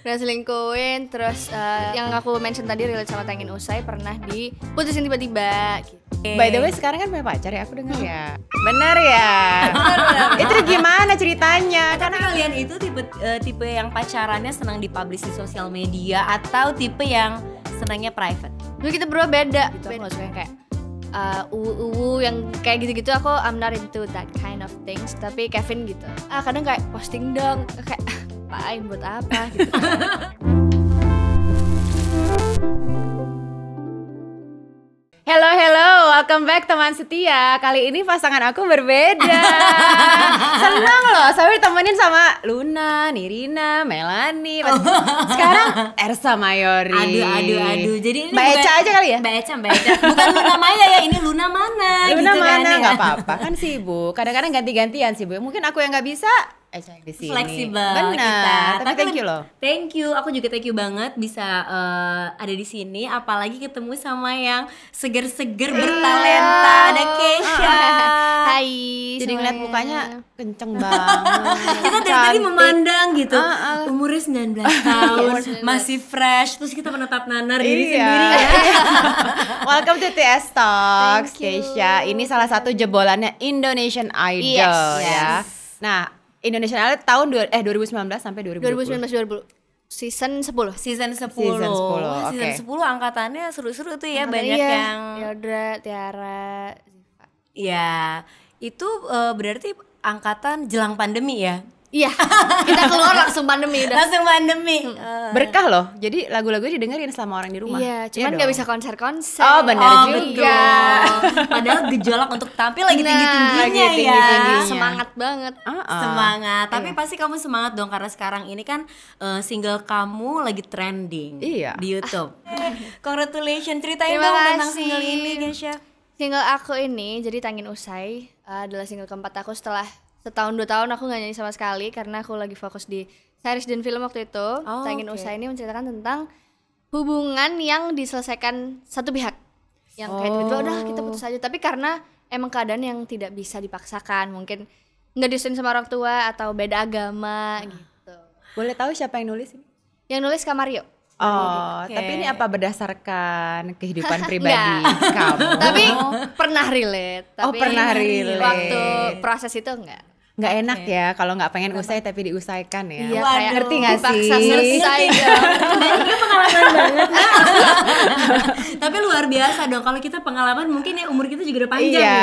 pernah selingkuhin terus uh, yang aku mention tadi relate sama tangin usai pernah diputusin tiba-tiba gitu. By the way sekarang kan punya pacar ya aku dengar ya. Hmm. Bener ya. itu gimana ceritanya? Tapi Karena kalian itu tipe uh, tipe yang pacarannya senang dipublish di sosial media atau tipe yang senangnya private? Dulu kita berdua beda. Gitu, beda. Aku suka yang kayak uwu eh, uwu, uh, yang kayak gitu-gitu aku I'm not into that kind of things tapi Kevin gitu ah kadang kayak posting dong kayak ngapain buat apa gitu kan. Hello, hello, welcome back teman setia. Kali ini pasangan aku berbeda. Senang loh, saya ditemenin sama Luna, Nirina, Melani. Sekarang Ersa Mayori. Aduh, aduh, aduh. Jadi ini Mbak aja kali ya? Baca baca. Mbak Bukan Luna Maya ya, ini Luna mana? Luna gitu kan mana, kan, ya? apa-apa. Kan sibuk. Kadang-kadang ganti-gantian sibuk. Mungkin aku yang nggak bisa, Eh, sini. Fleksibel Benar. kita. Tapi, Tapi thank you loh. Thank you. Aku juga thank you banget bisa uh, ada di sini apalagi ketemu sama yang seger-seger iya. bertalenta ada ah, Kesha. Ah, ah, Hai. Jadi ngeliat mukanya kenceng banget. kita dari tadi memandang gitu. Uh, uh. Umurnya 19 tahun, iya, masih fresh. Terus kita menatap nanar diri iya. sendiri ya. Welcome to TS Talks, Kesha. Ini salah satu jebolannya Indonesian Idol yes. ya. Yes. Nah, Indonesian Idol tahun dua, eh 2019 sampai 2020. 2019 2020 season 10 season 10 season 10 okay. season 10 angkatannya seru-seru tuh ya Angkatan banyak iya. yang Yodra, Tiara ya itu uh, berarti angkatan jelang pandemi ya Iya, kita keluar langsung pandemi. Udah. Langsung pandemi. Hmm. Eh. Berkah loh. Jadi lagu-lagunya didengerin sama orang di rumah. Iya, iya cuman nggak iya bisa konser-konser. Oh, benar oh, juga. Iya. Padahal gejolak untuk tampil lagi nah, tinggi-tingginya -tinggi ya. semangat banget. Uh -uh. Semangat. Tapi iya. pasti kamu semangat dong karena sekarang ini kan uh, single kamu lagi trending iya. di YouTube. Congratulations, ceritain Terima dong kasih. tentang single ini, Gesha. Single aku ini jadi Tangin Usai eh, adalah single keempat aku setelah setahun dua tahun aku nggak nyanyi sama sekali karena aku lagi fokus di series dan film waktu itu. Oh, Saya ingin okay. usaha ini menceritakan tentang hubungan yang diselesaikan satu pihak yang kayak tiba udah oh. kita putus aja tapi karena emang keadaan yang tidak bisa dipaksakan mungkin nggak disuruh sama orang tua atau beda agama hmm. gitu boleh tahu siapa yang nulis ini yang nulis Kamario Oh, okay. tapi ini apa berdasarkan kehidupan pribadi kamu? Tapi pernah relate. Oh, tapi oh, pernah relate. Waktu proses itu enggak nggak enak okay. ya kalau nggak pengen Kenapa? usai tapi diusaikan ya. Iya, Waduh, kayak ngerti nggak sih? selesai Ini pengalaman banget. tapi luar biasa dong kalau kita pengalaman mungkin ya umur kita juga udah panjang iya.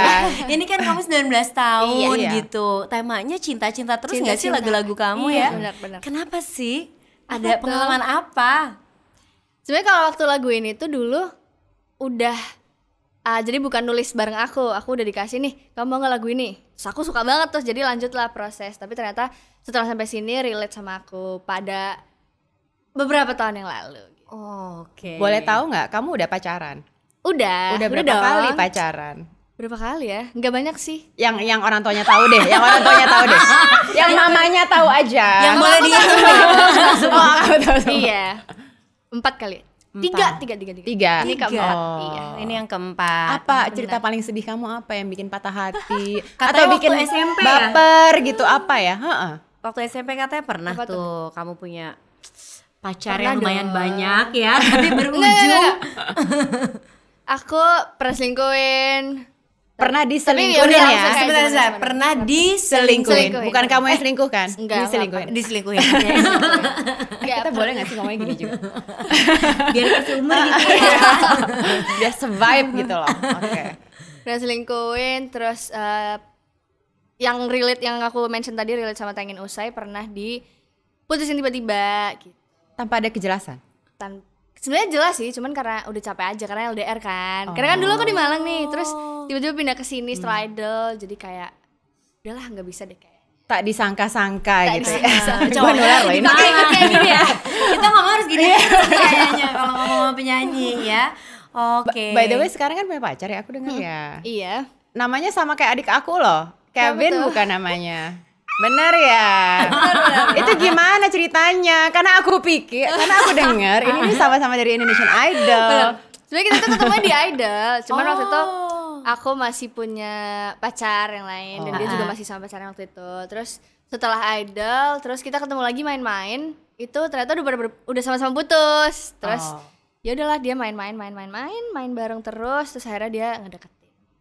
ya. Ini kan kamu 19 tahun iya, iya. gitu. Temanya cinta-cinta terus nggak sih lagu-lagu kamu iya, ya? Benar, benar. Kenapa sih? Ada pengalaman apa? Sebenarnya kalau waktu lagu ini tuh dulu udah uh, jadi bukan nulis bareng aku, aku udah dikasih nih, kamu mau nggak lagu ini? aku suka banget terus jadi lanjutlah proses tapi ternyata setelah sampai sini relate sama aku pada beberapa tahun yang lalu oh, oke okay. boleh tahu nggak kamu udah pacaran udah udah berapa udah dong. kali pacaran berapa kali ya nggak banyak sih yang yang orang tuanya tahu deh yang orang tuanya tahu deh yang mamanya tahu aja yang boleh dia oh, aku tahu iya empat kali Tiga, tiga, tiga, tiga, tiga. Ini keempat. Iya, oh. Iya, ini yang keempat. Apa cerita paling sedih kamu apa yang bikin patah hati? Katanya Atau bikin SMP ya? baper ya? gitu apa ya? -ha. Waktu SMP katanya pernah tuh, tuh kamu punya pacar yang lumayan dong. banyak ya, tapi berujung. Aku perselingkuhin Ya pernah diselingkuhin ya, ya. sebenarnya sebentar pernah diselingkuhin bukan kamu yang eh, selingkuh kan enggak diselingkuhin diselingkuhin ya, kita boleh nggak sih ngomongnya gini juga biar kasih umur gitu ya biar survive gitu loh oke okay. pernah selingkuhin terus uh, yang relate yang aku mention tadi relate sama Tangin Usai pernah di putusin tiba-tiba gitu tanpa ada kejelasan tanpa sebenarnya jelas sih cuman karena udah capek aja karena LDR kan oh. karena kan dulu aku di oh. Malang nih terus tiba-tiba pindah ke sini setelah hmm. idol jadi kayak udahlah nggak bisa deh kayak tak disangka-sangka tak gitu disangka ya. Gue nular loh ini. kayak gini ya. Kita ngomong harus gini iya. kayaknya kalau penyanyi ya. Oke. Okay. By the way sekarang kan punya pacar ya aku dengar hmm. ya. Iya. Namanya sama kayak adik aku loh. Kevin bukan namanya benar ya. Itu gimana ceritanya? Karena aku pikir, karena aku dengar ini sama-sama dari Indonesian Idol. Sebenarnya kita tuh ketemu di Idol, cuman oh. waktu itu oh. aku masih punya pacar yang lain oh. dan dia oh. juga masih sama pacarnya waktu itu. Terus setelah Idol, terus kita ketemu lagi main-main. Itu ternyata udah ber -ber udah sama-sama putus. Terus oh. ya udahlah dia main-main main-main main main bareng terus terus akhirnya dia ngedeket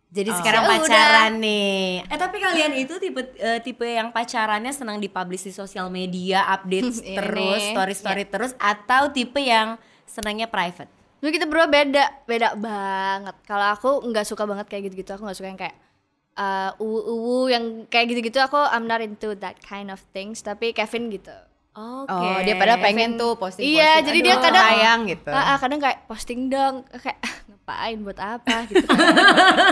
jadi oh. sekarang oh, pacaran Udah. nih. Eh tapi kalian itu tipe uh, tipe yang pacarannya senang dipublish di sosial media, update iya terus, story-story yeah. terus atau tipe yang senangnya private? Lu kita berdua beda, beda banget. Kalau aku nggak suka banget kayak gitu-gitu, aku nggak suka yang kayak uh, uwu, yang kayak gitu-gitu aku I'm not into that kind of things, tapi Kevin gitu. Okay. Oh, dia pada pengen Kevin, tuh posting-posting. Iya, Aduh, jadi dia kadang sayang gitu. Uh, uh, kadang kayak posting dong kayak ngapain buat apa gitu kan.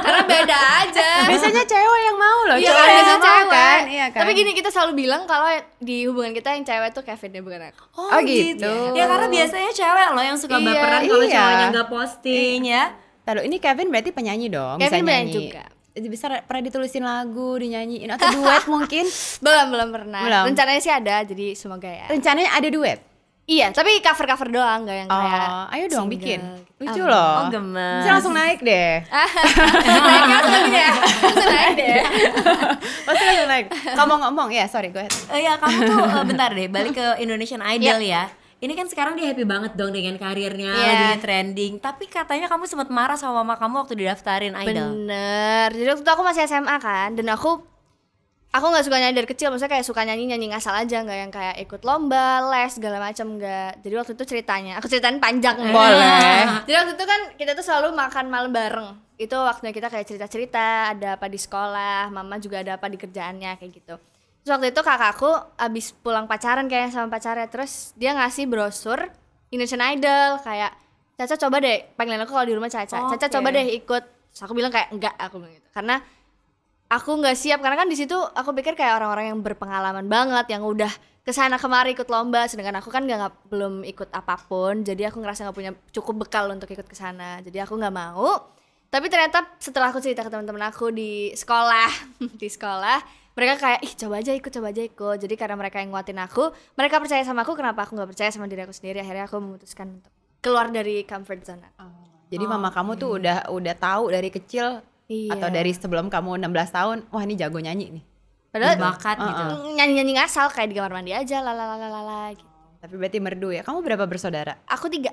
karena beda aja biasanya cewek yang mau loh iya cewek biasanya cewek kan? Iya kan? tapi gini kita selalu bilang kalau di hubungan kita yang cewek tuh Kevin ya bukan aku oh, oh gitu. gitu ya karena biasanya cewek loh yang suka iya, baperan kalau iya. cowoknya nggak posting iya. ya Lalu ini Kevin berarti penyanyi dong Kevin bisa nyanyi juga bisa pernah ditulisin lagu, dinyanyiin atau duet mungkin? belum, belum pernah. Belum. Rencananya sih ada, jadi semoga ya. Rencananya ada duet? Iya, tapi cover-cover doang gak yang oh, ayo dong bikin. Lucu oh, loh. Oh, gemes. Bisa langsung naik deh. naik langsung deh. Langsung naik deh. Pasti langsung naik. Kamu ngomong ya, sorry gue. Oh uh, ya, kamu tuh uh, bentar deh, balik ke Indonesian Idol yeah. ya. Ini kan sekarang dia happy banget dong dengan karirnya, yeah. dengan trending. Tapi katanya kamu sempat marah sama mama kamu waktu didaftarin Idol. Bener. Jadi waktu itu aku masih SMA kan, dan aku aku nggak suka nyanyi dari kecil maksudnya kayak suka nyanyi nyanyi ngasal aja nggak yang kayak ikut lomba les segala macam nggak jadi waktu itu ceritanya aku ceritain panjang nih eh, boleh jadi waktu itu kan kita tuh selalu makan malam bareng itu waktunya kita kayak cerita cerita ada apa di sekolah mama juga ada apa di kerjaannya kayak gitu terus waktu itu kakakku abis pulang pacaran kayak sama pacarnya terus dia ngasih brosur Indonesian Idol kayak Caca coba deh panggilan aku kalau di rumah Caca oh, Caca coba deh ikut terus aku bilang kayak enggak aku bilang gitu karena aku nggak siap karena kan di situ aku pikir kayak orang-orang yang berpengalaman banget yang udah kesana kemari ikut lomba sedangkan aku kan nggak belum ikut apapun jadi aku ngerasa nggak punya cukup bekal untuk ikut kesana jadi aku nggak mau tapi ternyata setelah aku cerita ke teman-teman aku di sekolah di sekolah mereka kayak ih coba aja ikut coba aja ikut jadi karena mereka yang nguatin aku mereka percaya sama aku kenapa aku nggak percaya sama diri aku sendiri akhirnya aku memutuskan untuk keluar dari comfort zone oh. jadi oh, mama kamu tuh hmm. udah udah tahu dari kecil iya. atau dari sebelum kamu 16 tahun wah ini jago nyanyi nih padahal gitu. bakat uh, gitu nyanyi nyanyi ngasal kayak di kamar mandi aja lalalalala gitu. tapi berarti merdu ya kamu berapa bersaudara aku tiga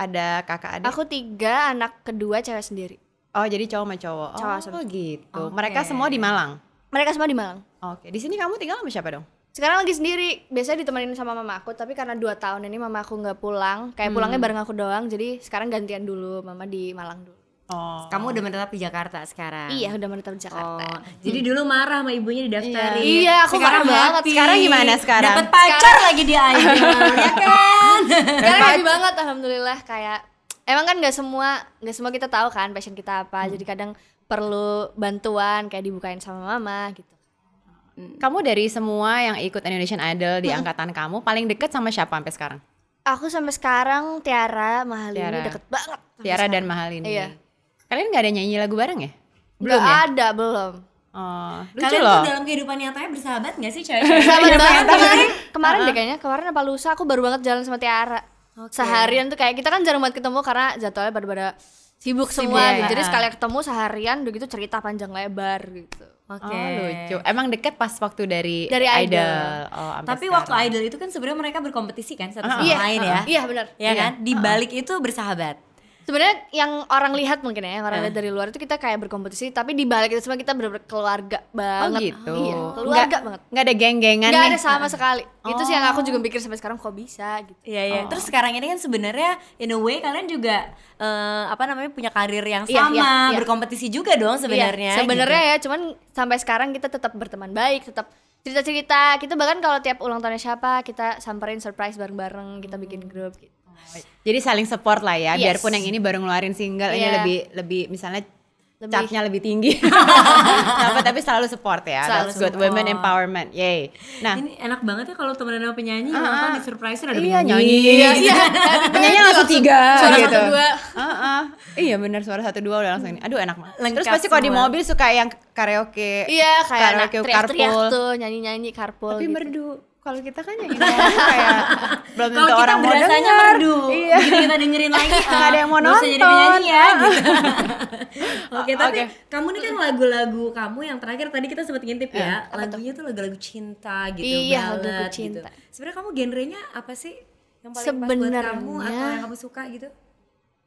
ada kakak adik aku tiga anak kedua cewek sendiri oh jadi cowok sama cowok oh, cowok oh, sama. gitu okay. mereka semua di Malang mereka semua di Malang oke okay. di sini kamu tinggal sama siapa dong sekarang lagi sendiri biasanya ditemenin sama mama aku tapi karena dua tahun ini mama aku nggak pulang kayak hmm. pulangnya bareng aku doang jadi sekarang gantian dulu mama di Malang dulu Oh. Kamu udah menetap di Jakarta sekarang? Iya, udah menetap di Jakarta. Oh. Jadi dulu marah sama ibunya di iya. iya, aku sekarang marah banget. Hati. Sekarang gimana sekarang? Dapat pacar sekarang. lagi di iya ya kan? sekarang happy banget alhamdulillah kayak emang kan nggak semua nggak semua kita tahu kan passion kita apa. Hmm. Jadi kadang perlu bantuan kayak dibukain sama mama gitu. Hmm. Kamu dari semua yang ikut Indonesian Idol di hmm. angkatan kamu paling deket sama siapa sampai sekarang? Aku sampai sekarang Tiara Mahalini Tiara. deket banget. Tiara sekarang. dan Mahalini. Iya Kalian nggak ada nyanyi lagu bareng ya? Belum, ya? ada, belum. Oh, lucu Kalian loh. tuh dalam kehidupan nyatanya bersahabat gak sih cewek? Bersahabat iya, banget kemarin, kemarin uh -huh. deh kayaknya kemarin apa lusa aku baru banget jalan sama Tiara. Okay. Seharian tuh kayak kita kan jarang banget ketemu karena jadwalnya pada-pada sibuk semua Ya. Jadi sekali ketemu seharian udah gitu cerita panjang lebar gitu. Oke. Okay. Oh, lucu. Emang deket pas waktu dari, dari idol. idol. Oh, Tapi sekarang. waktu idol itu kan sebenarnya mereka berkompetisi kan satu sama uh -huh. lain uh -huh. ya. Iya benar. Ya iya. kan? Iya. Di balik itu bersahabat sebenarnya yang orang lihat mungkin ya yang orang ah. lihat dari luar itu kita kayak berkompetisi tapi di balik itu semua kita berkeluarga banget oh gitu iya, keluarga nggak, banget nggak ada geng-gengan nggak ada sama sekali oh. itu sih yang aku juga oh. mikir sampai sekarang kok bisa gitu iya iya oh. terus sekarang ini kan sebenarnya in a way kalian juga uh, apa namanya punya karir yang iya, sama iya, iya, iya. berkompetisi juga dong iya, sebenarnya iya, sebenarnya gitu. ya cuman sampai sekarang kita tetap berteman baik tetap cerita-cerita kita bahkan kalau tiap ulang tahunnya siapa kita samperin surprise bareng-bareng kita hmm. bikin grup gitu jadi saling support lah ya, yes. biarpun yang ini baru ngeluarin single, yeah. ini iya. lebih lebih misalnya lebih. capnya lebih tinggi. Kenapa tapi selalu support ya. Selalu That's good support. women empowerment. Yay. Nah, ini enak banget ya kalau temenan sama penyanyi, uh ah, -huh. Ah. di surprise ada iya, penyanyi. Iya, iya. penyanyi langsung tiga suara gitu. Satu, dua. Uh -uh. Iya benar suara satu dua udah langsung ini. Aduh enak banget. Lengkap Terus pasti kalau di mobil suka yang karaoke. Iya, kayak karaoke anak, teriak, teriak tuh nyanyi-nyanyi carpool. Tapi gitu. merdu kalau kita kan ya kayak belum tentu orang mau denger. merdu. Iya. Jadi kita dengerin lagi. Uh, ada yang mau nonton. jadi penyanyi ya. gitu. Oke, okay, tapi okay. kamu ini kan lagu-lagu kamu yang terakhir tadi kita sempat ngintip ya. eh, lagunya tuh lagu-lagu cinta gitu, iya, lagu gitu. cinta. gitu. Sebenarnya kamu genrenya apa sih? Yang paling Sebenernya, pas buat kamu atau yang kamu suka gitu?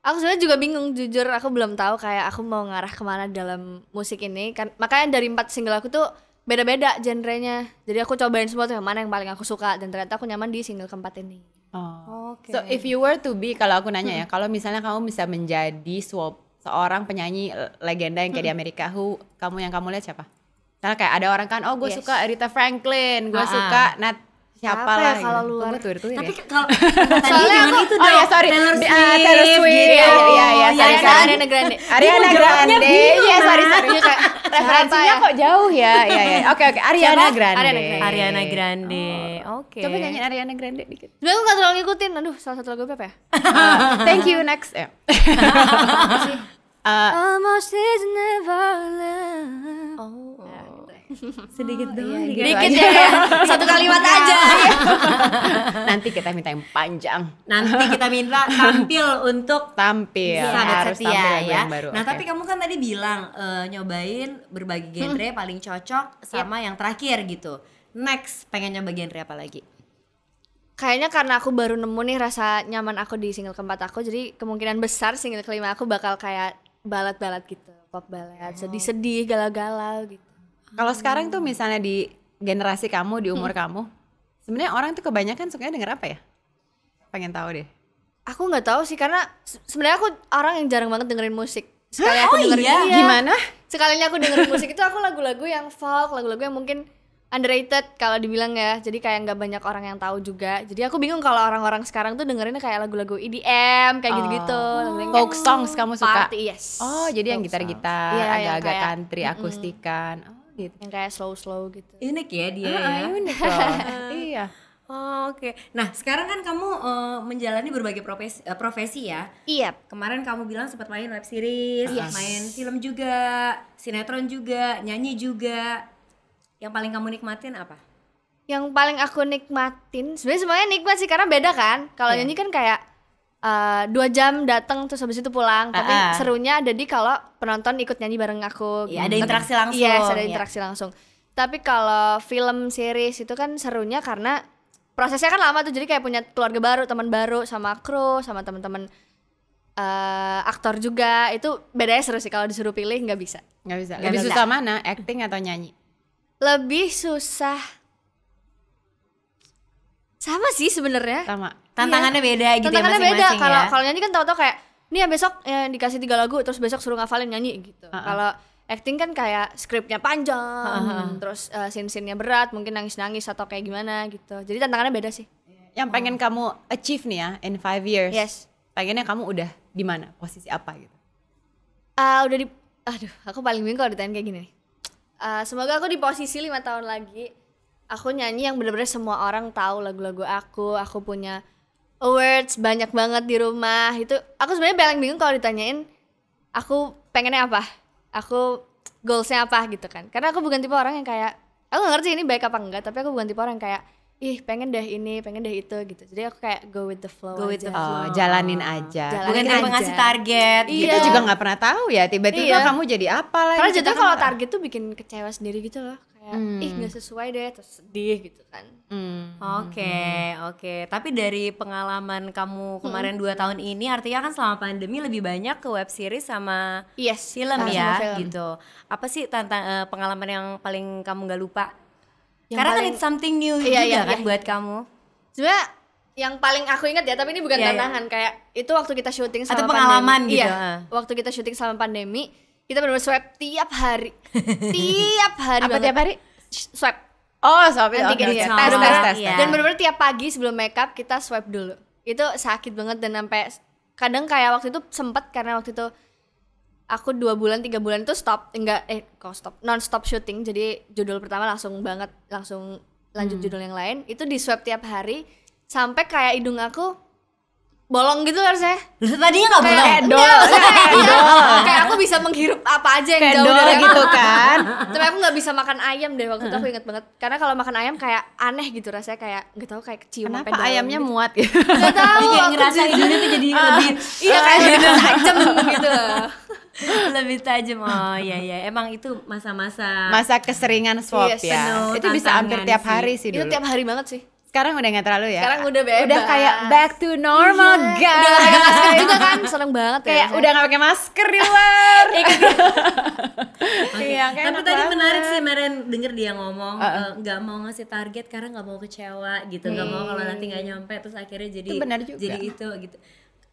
Aku sebenarnya juga bingung jujur, aku belum tahu kayak aku mau ngarah kemana dalam musik ini. Kan makanya dari empat single aku tuh beda-beda genrenya jadi aku cobain semua tuh yang mana yang paling aku suka dan ternyata aku nyaman di single keempat ini oh. okay. so if you were to be kalau aku nanya hmm. ya kalau misalnya kamu bisa menjadi swap seorang penyanyi eh, legenda yang kayak hmm. di Amerika who kamu yang kamu lihat siapa karena kayak ada orang kan oh gue yes. suka Rita Franklin gue uh ah, -huh. Ah. suka Nat siapa apa ya lah kalau luar tuh tuir tuir tapi kalau soalnya aku itu oh ya sorry Taylor Swift, ah, Taylor Swift ya, ya, ya, Ariana Grande Ariana Grande ya sorry sorry iya, kan? referensinya kok ya? jauh ya. Iya ya. Oke oke Ariana Grande. Ariana Grande. Ariana Grande. Oh. Oke. Okay. Coba nyanyi Ariana Grande dikit. Sebenernya aku gak terlalu ngikutin. Aduh, salah satu lagu apa ya? Uh, thank you next. Eh. uh, Almost is never love. Oh sedikit ah, iya, doang iya, gitu ya satu kalimat aja nanti kita minta yang panjang nanti kita minta tampil untuk tampil ya, harus setia tampil ya yang baru. nah okay. tapi kamu kan tadi bilang uh, nyobain berbagai genre hmm. paling cocok sama yep. yang terakhir gitu next pengen nyoba genre apa lagi kayaknya karena aku baru nemu nih rasa nyaman aku di single keempat aku jadi kemungkinan besar single kelima aku bakal kayak balat-balat gitu pop balat oh. sedih-sedih galau-galau gitu kalau hmm. sekarang tuh misalnya di generasi kamu, di umur hmm. kamu, sebenarnya orang tuh kebanyakan sukanya denger apa ya? Pengen tahu deh. Aku nggak tahu sih karena sebenarnya aku orang yang jarang banget dengerin musik. Sekali aku oh dengerin iya? Dia, gimana? Sekalinya aku dengerin musik itu aku lagu-lagu yang folk, lagu-lagu yang mungkin underrated kalau dibilang ya jadi kayak nggak banyak orang yang tahu juga jadi aku bingung kalau orang-orang sekarang tuh dengerinnya kayak lagu-lagu EDM kayak gitu-gitu oh. folk songs kamu suka party yes oh jadi folk iya, yang gitar-gitar yeah, agak-agak country akustikan mm. oh gitu yang kayak slow slow gitu unik ya dia uh, ya unik uh, iya Oh, Oke, okay. nah sekarang kan kamu uh, menjalani berbagai profesi, uh, eh, profesi ya. Iya. Yep. Kemarin kamu bilang sempat main web series, iya. yes. main film juga, sinetron juga, nyanyi juga. Yang paling kamu nikmatin apa? Yang paling aku nikmatin, sebenarnya semuanya nikmat sih karena beda kan. Kalau yeah. nyanyi kan kayak uh, dua jam datang terus habis itu pulang tapi uh -uh. serunya ada di kalau penonton ikut nyanyi bareng aku ya, gitu. ada interaksi iya, langsung iya yes, ada iya. interaksi langsung tapi kalau film series itu kan serunya karena prosesnya kan lama tuh jadi kayak punya keluarga baru teman baru sama kru sama teman-teman uh, aktor juga itu bedanya seru sih kalau disuruh pilih nggak bisa nggak bisa lebih susah mana acting atau nyanyi lebih susah sama sih sebenarnya. Sama. Iya. Tantangannya beda gitu ya Tantangannya ya, beda. Kalau ya. kalau nyanyi kan tau tau kayak ini ya besok ya, dikasih tiga lagu terus besok suruh ngafalin nyanyi gitu. Uh -uh. Kalau acting kan kayak skripnya panjang, uh -huh. terus uh, eh, scene scene berat, mungkin nangis-nangis atau kayak gimana gitu. Jadi tantangannya beda sih. Yang pengen oh. kamu achieve nih ya in five years. Yes. Pengennya kamu udah di mana? Posisi apa gitu? Uh, udah di aduh, aku paling bingung kalau ditanya kayak gini. Uh, semoga aku di posisi lima tahun lagi aku nyanyi yang bener-bener semua orang tahu lagu-lagu aku aku punya awards banyak banget di rumah itu aku sebenarnya paling bingung kalau ditanyain aku pengennya apa aku goalsnya apa gitu kan karena aku bukan tipe orang yang kayak aku gak ngerti ini baik apa enggak tapi aku bukan tipe orang yang kayak ih pengen deh ini pengen deh itu gitu jadi aku kayak go with the flow go aja. the flow oh, jalanin aja jalanin bukan aja. ngasih target iya. kita juga nggak pernah tahu ya tiba-tiba iya. kamu jadi apa lah karena jadi kan kalau target tuh bikin kecewa sendiri gitu loh kayak hmm. ih nggak sesuai deh terus sedih gitu kan hmm. oke hmm. oke okay, okay. tapi dari pengalaman kamu kemarin dua hmm. tahun ini artinya kan selama pandemi lebih banyak ke web series sama yes film sama ya film. gitu apa sih tentang uh, eh, pengalaman yang paling kamu nggak lupa yang karena kan paling, kan it's something new iya, juga iya, kan iya. buat kamu sebenernya yang paling aku ingat ya tapi ini bukan yeah, iya. tantangan yeah. kayak itu waktu kita syuting sama atau pengalaman pandemi. gitu iya, eh. waktu kita syuting sama pandemi kita benar-benar swipe tiap hari tiap hari apa tiap hari swipe oh swipe tiga okay. tes, tes tes iya. dan benar-benar tiap pagi sebelum makeup kita swipe dulu itu sakit banget dan sampai kadang kayak waktu itu sempet karena waktu itu aku dua bulan tiga bulan itu stop enggak eh kok stop non stop shooting jadi judul pertama langsung banget langsung lanjut hmm. judul yang lain itu di swipe tiap hari sampai kayak hidung aku bolong gitu kan, harusnya tadinya nggak bolong kayak kayak aku bisa menghirup apa aja yang jauh dari gitu kan tapi aku nggak bisa makan ayam deh waktu itu aku inget banget karena kalau makan ayam kayak aneh gitu rasanya kayak nggak tahu kayak kecium kenapa ayamnya gitu. muat gitu gak tau jadi kayak ngerasa hidupnya tuh jadi ah, lebih iya kayak lebih tajam gitu lebih tajam oh iya iya emang itu masa-masa masa keseringan swap iya, ya itu bisa hampir tiap hari sih dulu itu tiap hari banget sih sekarang udah nggak terlalu ya sekarang udah bebas udah kayak back to normal iya. guys udah gak pakai masker juga kan seneng banget ya kayak ya, udah nggak pakai masker di luar iya kan iya, tapi tadi menarik sih Meren denger dia ngomong eh, nggak uh, uh. mau ngasih target karena nggak mau kecewa gitu nggak mau kalau nanti nggak iya. nyampe terus akhirnya jadi itu benar juga. jadi itu gitu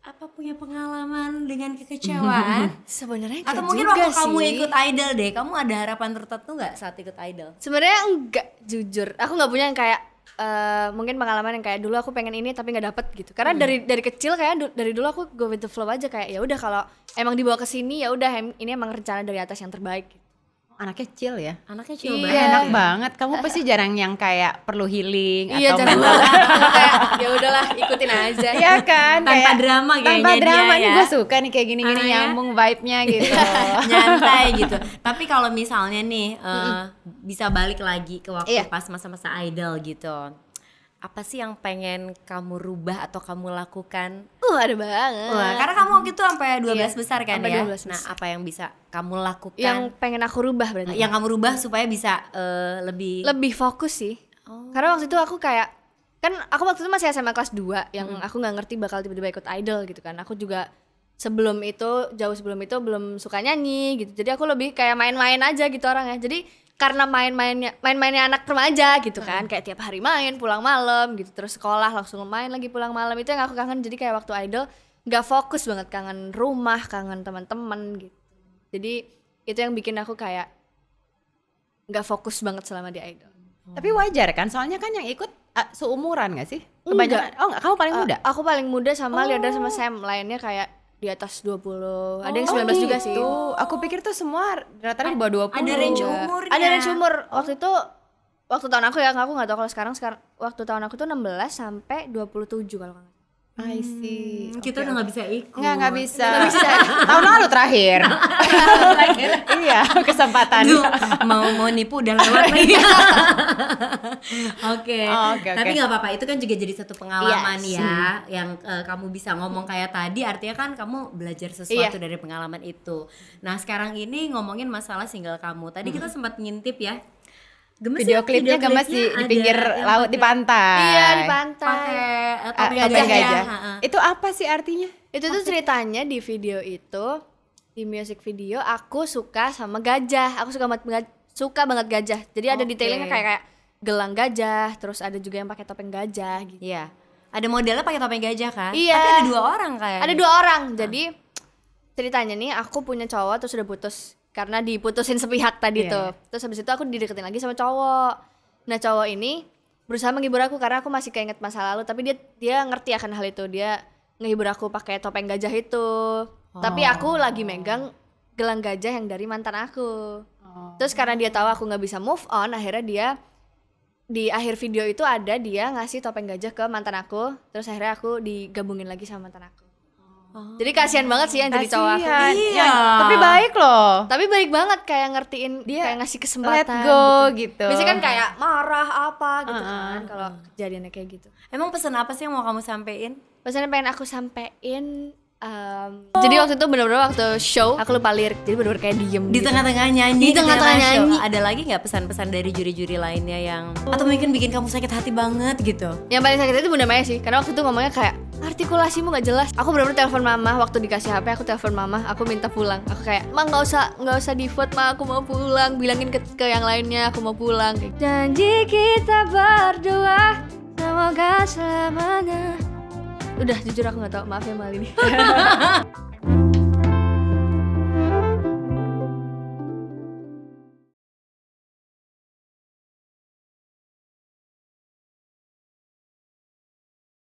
apa punya pengalaman dengan kekecewaan? Sebenarnya atau mungkin waktu sih. kamu ikut idol deh, kamu ada harapan tertentu nggak saat ikut idol? Sebenarnya enggak, jujur, aku nggak punya yang kayak uh, mungkin pengalaman yang kayak dulu aku pengen ini tapi nggak dapet gitu karena hmm. dari dari kecil kayak du, dari dulu aku go with the flow aja kayak ya udah kalau emang dibawa ke sini ya udah ini emang rencana dari atas yang terbaik anak kecil ya. anak kecil iya. banget. Enak banget. Kamu pasti jarang yang kayak perlu healing iya, atau jarang banget. ya udahlah ikutin aja. Iya kan? Tanpa kayak, drama kayaknya Tanpa drama juga ya. gue suka nih kayak gini-gini Ananya. Ah, nyambung vibe-nya gitu. Nyantai gitu. Tapi kalau misalnya nih uh, bisa balik lagi ke waktu iya. pas masa-masa idol gitu. Apa sih yang pengen kamu rubah atau kamu lakukan Uh, ada banget. Wah, karena kamu waktu itu sampai 12 iya, besar kan ya. 12 Nah, apa yang bisa kamu lakukan? Yang pengen aku rubah berarti. Yang kamu rubah supaya bisa uh, lebih lebih fokus sih. Oh. Karena waktu itu aku kayak kan aku waktu itu masih SMA kelas 2 yang hmm. aku nggak ngerti bakal tiba-tiba ikut idol gitu kan. Aku juga sebelum itu jauh sebelum itu belum suka nyanyi gitu. Jadi aku lebih kayak main-main aja gitu orangnya. Jadi karena main-mainnya main-mainnya anak remaja gitu kan hmm. kayak tiap hari main pulang malam gitu terus sekolah langsung main lagi pulang malam itu yang aku kangen jadi kayak waktu idol nggak fokus banget kangen rumah kangen teman-teman gitu jadi itu yang bikin aku kayak nggak fokus banget selama di idol hmm. tapi oh. wajar kan soalnya kan yang ikut uh, seumuran gak sih kebanyakan enggak. oh enggak kamu paling eh, muda aku paling muda sama oh. Liada sama Sam lainnya kayak di atas 20 oh, ada yang 19 oh, juga gitu. sih aku pikir tuh semua rata-rata di bawah 20 ada range umur ada range umur waktu itu waktu tahun aku ya aku nggak tahu kalau sekarang sekarang waktu tahun aku tuh 16 sampai 27 kalau nggak I see. Hmm, kita udah nggak bisa ikut. Nggak nggak bisa. bisa. Tahun lalu terakhir. iya kesempatan. Duh, mau mau nipu udah lewat iya. lagi. Oke. Tapi nggak apa-apa. Itu kan juga jadi satu pengalaman yes. ya, yang eh, kamu bisa ngomong kayak tadi. Artinya kan kamu belajar sesuatu iya. dari pengalaman itu. Nah sekarang ini ngomongin masalah single kamu. Tadi kita sempat ngintip ya gemes video ya, klipnya video gemes di, di pinggir laut pake, di pantai iya di pantai pakai uh, gajah, gajah. itu apa sih artinya itu tuh ceritanya di video itu di music video aku suka sama gajah aku suka banget suka banget gajah jadi okay. ada detailnya kayak kayak gelang gajah terus ada juga yang pakai topeng gajah gitu iya ada modelnya pakai topeng gajah kan iya tapi ada dua orang kayak ada dua orang jadi ceritanya nih aku punya cowok terus udah putus karena diputusin sepihak tadi yeah. tuh terus habis itu aku dideketin lagi sama cowok nah cowok ini berusaha menghibur aku karena aku masih keinget masa lalu tapi dia dia ngerti akan hal itu dia ngehibur aku pakai topeng gajah itu oh. tapi aku oh. lagi megang gelang gajah yang dari mantan aku oh. terus karena dia tahu aku nggak bisa move on akhirnya dia di akhir video itu ada dia ngasih topeng gajah ke mantan aku terus akhirnya aku digabungin lagi sama mantan aku jadi kasihan banget sih yang jadi cowok aku. Iya. Ya, tapi baik loh. Tapi baik banget kayak ngertiin dia kayak ngasih kesempatan let go gitu. gitu. Biasanya kan kayak marah apa gitu uh -uh. kan kalau jadinya kayak gitu. Emang pesan apa sih yang mau kamu sampein? Pesan yang pengen aku sampein Um, Jadi waktu itu bener-bener waktu show aku lupa lirik jadi bener-bener kayak diem di tengah gitu. tengah-tengah nyanyi di tengah-tengah nyanyi ada lagi nggak pesan-pesan dari juri-juri lainnya yang atau mungkin bikin kamu sakit hati banget gitu yang paling sakit itu bunda Maya sih karena waktu itu ngomongnya kayak artikulasimu nggak jelas aku bener-bener telepon mama waktu dikasih hp aku telepon mama aku minta pulang aku kayak ma nggak usah nggak usah di vote ma aku mau pulang bilangin ke, ke yang lainnya aku mau pulang gitu. janji kita berdua semoga selamanya udah jujur aku nggak tahu maaf ya Malini